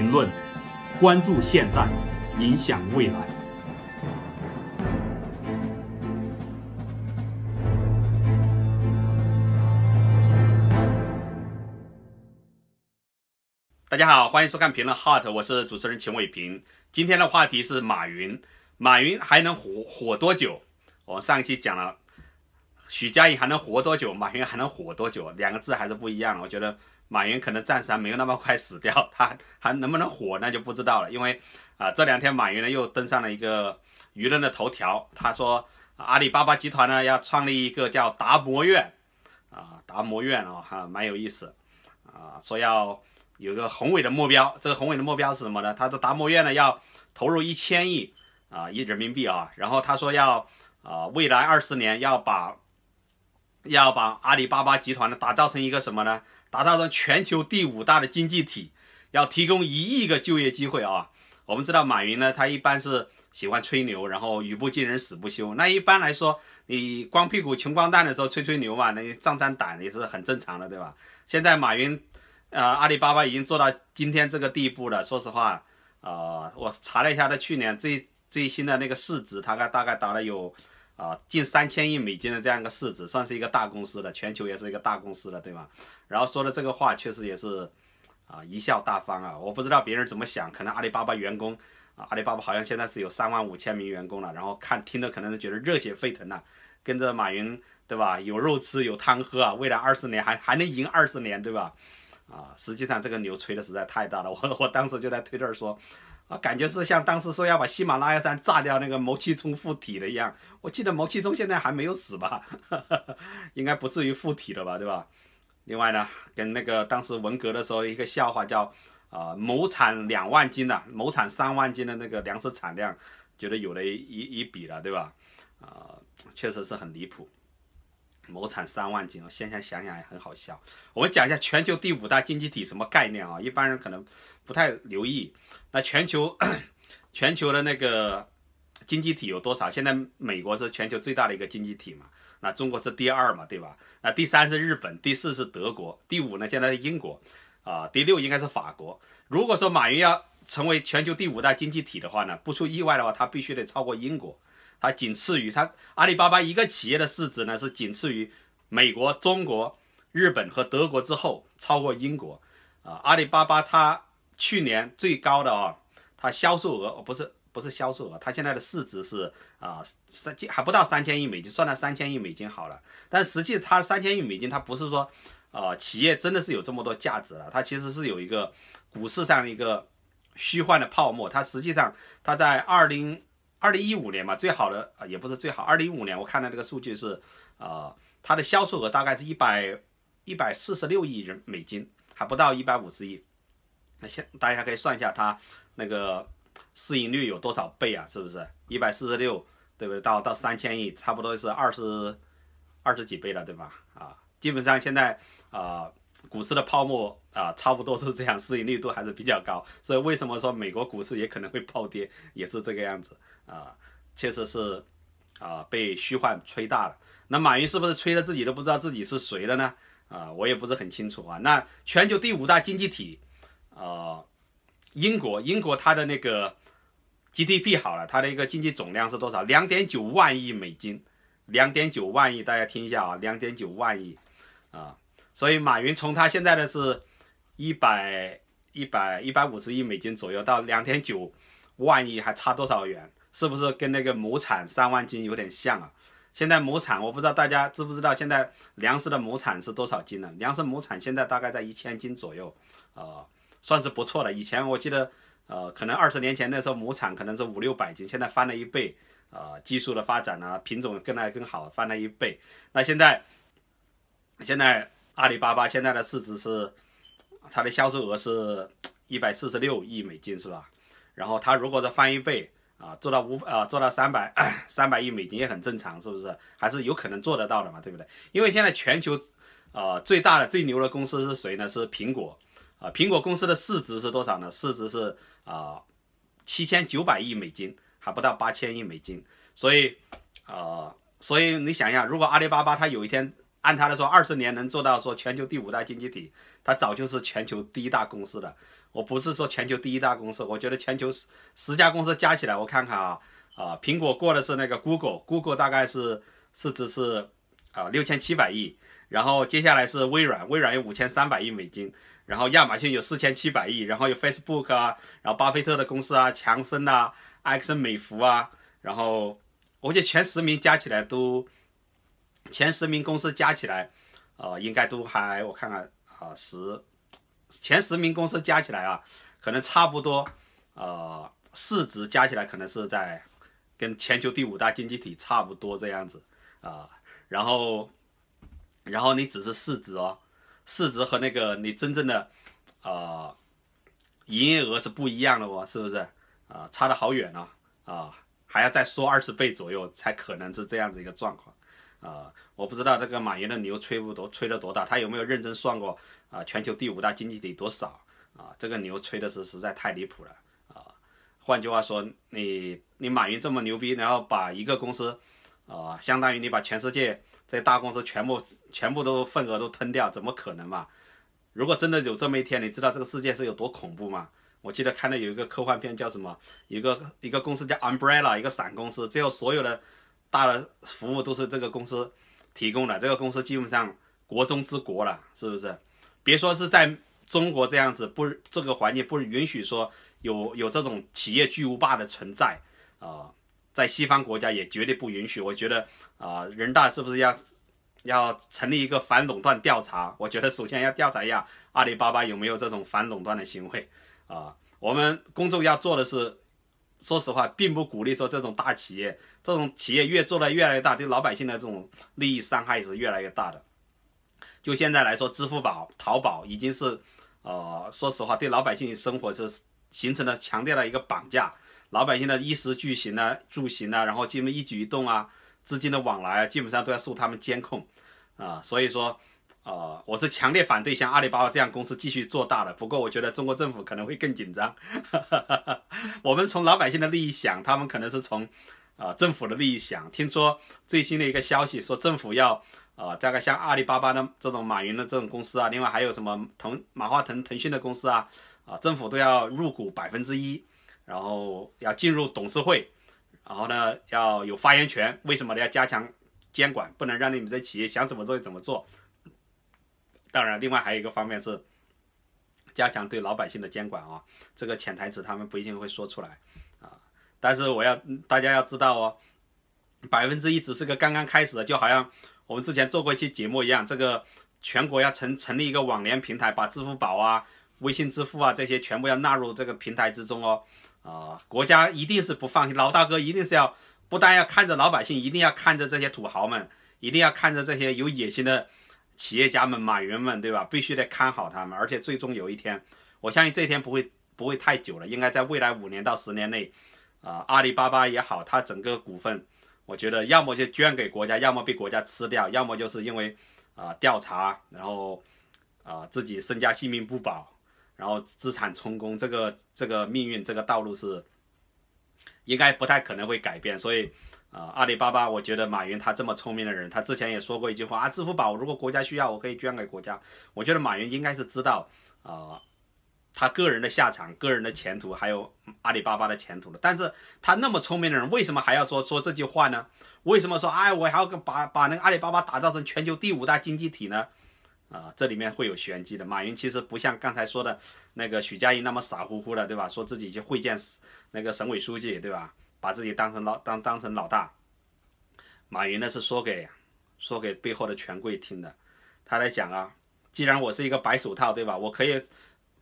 评论，关注现在，影响未来。大家好，欢迎收看评论 HOT，我是主持人秦伟平。今天的话题是马云，马云还能火火多久？我们上一期讲了许家印还能活多久，马云还能火多久？两个字还是不一样，我觉得。马云可能暂时还没有那么快死掉，他还能不能火那就不知道了。因为啊，这两天马云呢又登上了一个舆论的头条。他说阿里巴巴集团呢要创立一个叫达摩院，啊达摩院啊还蛮有意思，啊说要有个宏伟的目标。这个宏伟的目标是什么呢？他的达摩院呢要投入一千亿啊一人民币啊。然后他说要啊未来二十年要把要把阿里巴巴集团呢打造成一个什么呢？打造成全球第五大的经济体，要提供一亿个就业机会啊！我们知道马云呢，他一般是喜欢吹牛，然后语不惊人死不休。那一般来说，你光屁股穷光蛋的时候吹吹牛嘛，那壮壮胆也是很正常的，对吧？现在马云，呃，阿里巴巴已经做到今天这个地步了。说实话，呃，我查了一下，他去年最最新的那个市值，他概大概达了有。啊，近三千亿美金的这样一个市值，算是一个大公司的，全球也是一个大公司的，对吗？然后说的这个话，确实也是啊，贻笑大方啊！我不知道别人怎么想，可能阿里巴巴员工啊，阿里巴巴好像现在是有三万五千名员工了，然后看听的可能是觉得热血沸腾呐，跟着马云对吧？有肉吃，有汤喝啊，未来二十年还还能赢二十年，对吧？啊，实际上这个牛吹的实在太大了，我我当时就在推特说。啊，感觉是像当时说要把喜马拉雅山炸掉，那个毛七中附体的一样。我记得毛七中现在还没有死吧？应该不至于附体了吧，对吧？另外呢，跟那个当时文革的时候一个笑话叫，啊，亩产两万斤的，亩产三万斤的那个粮食产量，觉得有了一一比了，对吧？啊，确实是很离谱。亩产三万斤，现在想想也很好笑。我们讲一下全球第五大经济体什么概念啊？一般人可能不太留意。那全球 全球的那个经济体有多少？现在美国是全球最大的一个经济体嘛？那中国是第二嘛，对吧？那第三是日本，第四是德国，第五呢现在是英国啊，第六应该是法国。如果说马云要成为全球第五大经济体的话呢，不出意外的话，它必须得超过英国，它仅次于它阿里巴巴一个企业的市值呢，是仅次于美国、中国、日本和德国之后超过英国。啊，阿里巴巴它去年最高的啊，它销售额哦不是不是销售额，它现在的市值是啊三还不到三千亿美金，算到三千亿美金好了。但实际它三千亿美金，它不是说啊企业真的是有这么多价值了，它其实是有一个股市上的一个。虚幻的泡沫，它实际上，它在二零二零一五年嘛，最好的啊也不是最好，二零一五年我看到这个数据是，呃，它的销售额大概是一百一百四十六亿人美金，还不到一百五十亿。那现大家可以算一下，它那个市盈率有多少倍啊？是不是一百四十六？对不对？到到三千亿，差不多是二十二十几倍了，对吧？啊，基本上现在啊。股市的泡沫啊，差不多是这样，市盈率都还是比较高，所以为什么说美国股市也可能会暴跌，也是这个样子啊，确实是啊被虚幻吹大了。那马云是不是吹的自己都不知道自己是谁了呢？啊，我也不是很清楚啊。那全球第五大经济体，呃，英国，英国它的那个 GDP 好了，它的一个经济总量是多少？两点九万亿美金，两点九万亿，大家听一下啊，两点九万亿啊。所以马云从他现在的是一百一百一百五十亿美金左右到两点九万亿，还差多少元？是不是跟那个亩产三万斤有点像啊？现在亩产我不知道大家知不知道，现在粮食的亩产是多少斤呢？粮食亩产现在大概在一千斤左右啊，算是不错了。以前我记得呃，可能二十年前那时候亩产可能是五六百斤，现在翻了一倍啊，技术的发展啊，品种更来更好，翻了一倍。那现在，现在。阿里巴巴现在的市值是，它的销售额是一百四十六亿美金，是吧？然后它如果是翻一倍啊，做到五啊，做到三百 三百亿美金也很正常，是不是？还是有可能做得到的嘛，对不对？因为现在全球，呃，最大的最牛的公司是谁呢？是苹果，啊，苹果公司的市值是多少呢？市值是啊，七千九百亿美金，还不到八千亿美金，所以，呃，所以你想一下，如果阿里巴巴它有一天。按他的说，二十年能做到说全球第五大经济体，他早就是全球第一大公司了。我不是说全球第一大公司，我觉得全球十十家公司加起来，我看看啊啊，苹果过的是那个 Google，Google 大概是市值是啊六千七百亿，然后接下来是微软，微软有五千三百亿美金，然后亚马逊有四千七百亿，然后有 Facebook 啊，然后巴菲特的公司啊，强生啊克森美孚啊，然后我觉得前十名加起来都。前十名公司加起来，呃，应该都还我看看啊，十前十名公司加起来啊，可能差不多，呃，市值加起来可能是在跟全球第五大经济体差不多这样子啊。然后，然后你只是市值哦，市值和那个你真正的，呃，营业额是不一样的哦，是不是？啊，差的好远啊啊，还要再缩二十倍左右才可能是这样子一个状况。啊，我不知道这个马云的牛吹不多，吹得多大？他有没有认真算过啊？全球第五大经济体多少？啊，这个牛吹的是实在太离谱了啊！换句话说，你你马云这么牛逼，然后把一个公司，啊，相当于你把全世界这大公司全部全部都份额都吞掉，怎么可能嘛？如果真的有这么一天，你知道这个世界是有多恐怖吗？我记得看到有一个科幻片叫什么，一个一个公司叫 Umbrella，一个伞公司，最后所有的。大的服务都是这个公司提供的，这个公司基本上国中之国了，是不是？别说是在中国这样子不这个环境不允许说有有这种企业巨无霸的存在啊，在西方国家也绝对不允许。我觉得啊，人大是不是要要成立一个反垄断调查？我觉得首先要调查一下阿里巴巴有没有这种反垄断的行为啊。我们公众要做的是。说实话，并不鼓励说这种大企业，这种企业越做的越来越大，对老百姓的这种利益伤害是越来越大的。就现在来说，支付宝、淘宝已经是，呃，说实话，对老百姓生活是形成了、强调了一个绑架，老百姓的衣食住行啊、住行啊，然后基本一举一动啊、资金的往来，啊，基本上都要受他们监控，啊，所以说。啊，我是强烈反对像阿里巴巴这样公司继续做大的。不过我觉得中国政府可能会更紧张。我们从老百姓的利益想，他们可能是从，呃，政府的利益想。听说最新的一个消息说，政府要，呃，大概像阿里巴巴的这种马云的这种公司啊，另外还有什么腾马化腾、腾讯的公司啊，啊，政府都要入股百分之一，然后要进入董事会，然后呢要有发言权。为什么呢？要加强监管，不能让你们这企业想怎么做就怎么做。当然，另外还有一个方面是加强对老百姓的监管啊，这个潜台词他们不一定会说出来啊。但是我要大家要知道哦，百分之一只是个刚刚开始的，就好像我们之前做过一期节目一样，这个全国要成成立一个网联平台，把支付宝啊、微信支付啊这些全部要纳入这个平台之中哦。啊，国家一定是不放心，老大哥一定是要不但要看着老百姓，一定要看着这些土豪们，一定要看着这些有野心的。企业家们，马云们，对吧？必须得看好他们，而且最终有一天，我相信这一天不会不会太久了，应该在未来五年到十年内，啊，阿里巴巴也好，它整个股份，我觉得要么就捐给国家，要么被国家吃掉，要么就是因为啊调查，然后啊自己身家性命不保，然后资产充公，这个这个命运，这个道路是应该不太可能会改变，所以。啊，阿里巴巴，我觉得马云他这么聪明的人，他之前也说过一句话啊，支付宝如果国家需要，我可以捐给国家。我觉得马云应该是知道啊，他个人的下场、个人的前途，还有阿里巴巴的前途的。但是，他那么聪明的人，为什么还要说说这句话呢？为什么说，哎，我还要把把那个阿里巴巴打造成全球第五大经济体呢？啊，这里面会有玄机的。马云其实不像刚才说的那个许家印那么傻乎乎的，对吧？说自己去会见那个省委书记，对吧？把自己当成老当当成老大，马云呢是说给说给背后的权贵听的。他在讲啊，既然我是一个白手套，对吧？我可以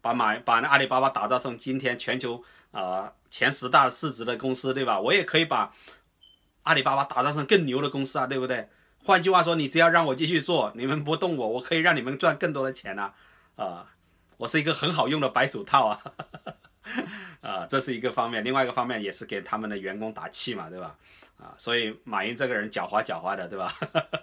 把马把那阿里巴巴打造成今天全球啊前十大市值的公司，对吧？我也可以把阿里巴巴打造成更牛的公司啊，对不对？换句话说，你只要让我继续做，你们不动我，我可以让你们赚更多的钱啊。啊，我是一个很好用的白手套啊。啊，这是一个方面，另外一个方面也是给他们的员工打气嘛，对吧？啊，所以马云这个人狡猾狡猾的，对吧？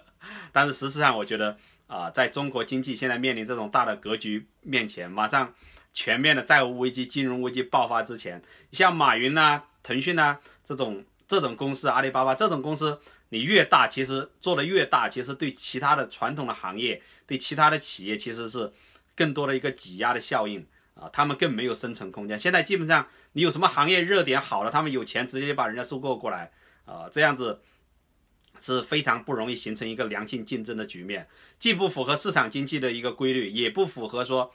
但是实际上，我觉得啊，在中国经济现在面临这种大的格局面前，马上全面的债务危机、金融危机爆发之前，像马云呐、腾讯呐，这种这种公司，阿里巴巴这种公司，你越大，其实做的越大，其实对其他的传统的行业、对其他的企业，其实是更多的一个挤压的效应。啊，他们更没有生存空间。现在基本上，你有什么行业热点好了，他们有钱直接就把人家收购过来，啊，这样子是非常不容易形成一个良性竞争的局面，既不符合市场经济的一个规律，也不符合说。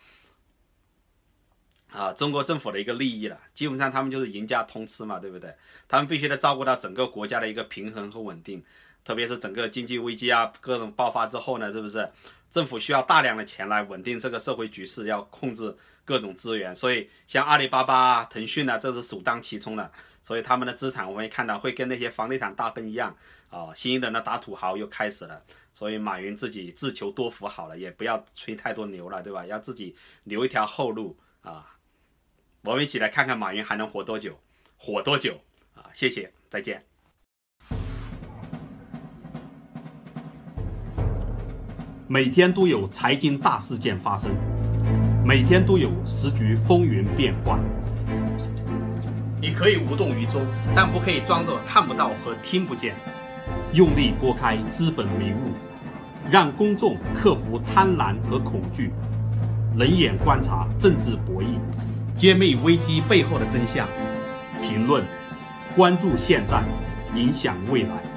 啊，中国政府的一个利益了，基本上他们就是赢家通吃嘛，对不对？他们必须得照顾到整个国家的一个平衡和稳定，特别是整个经济危机啊，各种爆发之后呢，是不是？政府需要大量的钱来稳定这个社会局势，要控制各种资源，所以像阿里巴巴、啊、腾讯啊，这是首当其冲的。所以他们的资产，我们也看到会跟那些房地产大亨一样啊，新一轮的打土豪又开始了。所以马云自己自求多福好了，也不要吹太多牛了，对吧？要自己留一条后路啊。我们一起来看看马云还能活多久，活多久啊？谢谢，再见。每天都有财经大事件发生，每天都有时局风云变幻。你可以无动于衷，但不可以装作看不到和听不见。用力拨开资本迷雾，让公众克服贪婪和恐惧，冷眼观察政治博弈。揭秘危机背后的真相，评论，关注，现在，影响未来。